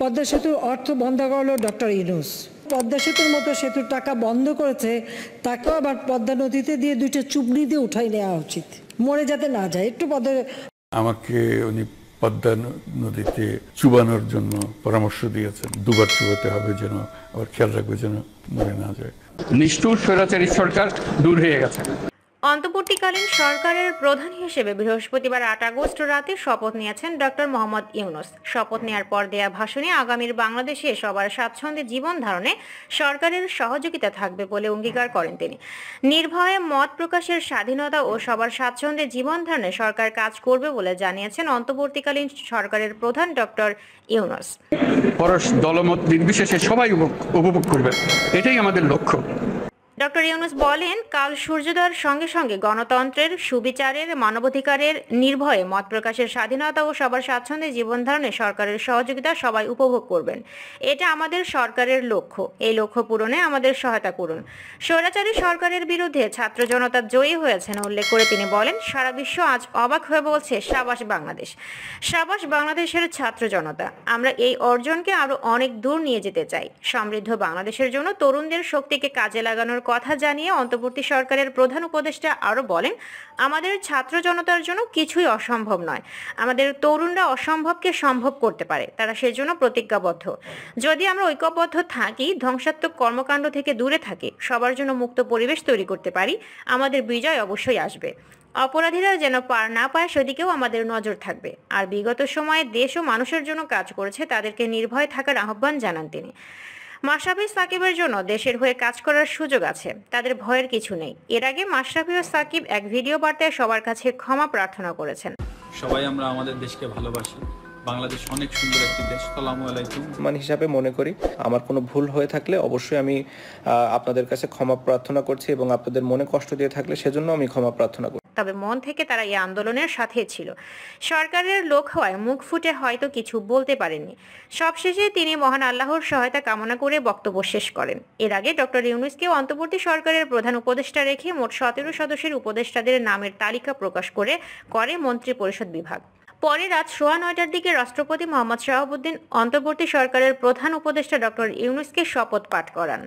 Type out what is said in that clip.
পদ্মা সেতুর অর্থ বন্ধ করলো ডক্টর ইনুস পদ্মা সেতুর মতো সেতুর টাকা বন্ধ করেছে তাকেও আবার পদ্মা নদীতে দিয়ে দুইটা চুবড়ি দিয়ে উঠাই নেওয়া উচিত মরে যাতে না যায় একটু পদ্মা আমাকে উনি পদ্মা নদীতে চুবানোর জন্য পরামর্শ দিয়েছেন দুবার চুবাতে হবে যেন আবার খেয়াল রাখবে যেন মরে না যায় নিষ্ঠুর স্বৈরাচারী সরকার দূর হয়ে গেছে অন্তর্বর্তীকালীন সরকারের প্রধান হিসেবে বৃহস্পতিবার আট আগস্ট রাতে শপথ নিয়েছেন ডক্টর মোহাম্মদ ইউনুস শপথ নেয়ার পর দেয়া ভাষণে আগামীর বাংলাদেশে সবার স্বাচ্ছন্দ্যে জীবন ধারণে সরকারের সহযোগিতা থাকবে বলে অঙ্গীকার করেন তিনি নির্ভয়ে মত প্রকাশের স্বাধীনতা ও সবার স্বাচ্ছন্দ্যে জীবন ধারণে সরকার কাজ করবে বলে জানিয়েছেন অন্তর্বর্তীকালীন সরকারের প্রধান ডক্টর ইউনুস পরশ দলমত নির্বিশেষে সবাই উপভোগ করবে এটাই আমাদের লক্ষ্য ডক্টর ইউনুস বলেন কাল সূর্যোদয়ের সঙ্গে সঙ্গে গণতন্ত্রের সুবিচারের মানবাধিকারের নির্ভয়ে মত প্রকাশের স্বাধীনতা ও সবার স্বাচ্ছন্দ্যে জীবন ধারণে সরকারের সহযোগিতা সবাই উপভোগ করবেন এটা আমাদের সরকারের লক্ষ্য এই লক্ষ্য পূরণে আমাদের সহায়তা করুন স্বৈরাচারী সরকারের বিরুদ্ধে ছাত্র জনতা জয়ী হয়েছেন উল্লেখ করে তিনি বলেন সারা বিশ্ব আজ অবাক হয়ে বলছে সাবাস বাংলাদেশ সাবাস বাংলাদেশের ছাত্র জনতা আমরা এই অর্জনকে আরও অনেক দূর নিয়ে যেতে চাই সমৃদ্ধ বাংলাদেশের জন্য তরুণদের শক্তিকে কাজে লাগানোর কথা জানিয়ে অন্তর্বর্তী সরকারের প্রধান উপদেষ্টা আরও বলেন আমাদের ছাত্র জনতার জন্য কিছুই অসম্ভব নয় আমাদের তরুণরা অসম্ভবকে সম্ভব করতে পারে তারা সেজন্য প্রতিজ্ঞাবদ্ধ যদি আমরা ঐক্যবদ্ধ থাকি ধ্বংসাত্মক কর্মকাণ্ড থেকে দূরে থাকি সবার জন্য মুক্ত পরিবেশ তৈরি করতে পারি আমাদের বিজয় অবশ্যই আসবে অপরাধীরা যেন পার না পায় সেদিকেও আমাদের নজর থাকবে আর বিগত সময়ে দেশ ও মানুষের জন্য কাজ করেছে তাদেরকে নির্ভয় থাকার আহ্বান জানান তিনি মাশরাফি সাকিবের জন্য দেশের হয়ে কাজ করার সুযোগ আছে তাদের ভয়ের কিছু নেই এর আগে মাশরাফি ও সাকিব এক ভিডিও বার্তায় সবার কাছে ক্ষমা প্রার্থনা করেছেন সবাই আমরা আমাদের দেশকে ভালোবাসি বাংলাদেশ অনেক সুন্দর একটি দেশ সালামু আলাইকুম মান হিসাবে মনে করি আমার কোনো ভুল হয়ে থাকলে অবশ্যই আমি আপনাদের কাছে ক্ষমা প্রার্থনা করছি এবং আপনাদের মনে কষ্ট দিয়ে থাকলে সেজন্য আমি ক্ষমা প্রার্থনা করছি তবে মন থেকে তারা এই আন্দোলনের সাথে ছিল সরকারের লোক হওয়ায় মুখ ফুটে হয়তো কিছু বলতে পারেননি সবশেষে তিনি মহান আল্লাহর সহায়তা কামনা করে বক্তব্য শেষ করেন এর আগে ডক্টর ইউনুসকে অন্তর্বর্তী সরকারের প্রধান উপদেষ্টা রেখে মোট সতেরো সদস্যের উপদেষ্টাদের নামের তালিকা প্রকাশ করে করে মন্ত্রী পরিষদ বিভাগ পরে রাত সোয়া নয়টার দিকে রাষ্ট্রপতি মোহাম্মদ শাহাবুদ্দিন অন্তর্বর্তী সরকারের প্রধান উপদেষ্টা ডক্টর ইউনুসকে শপথ পাঠ করান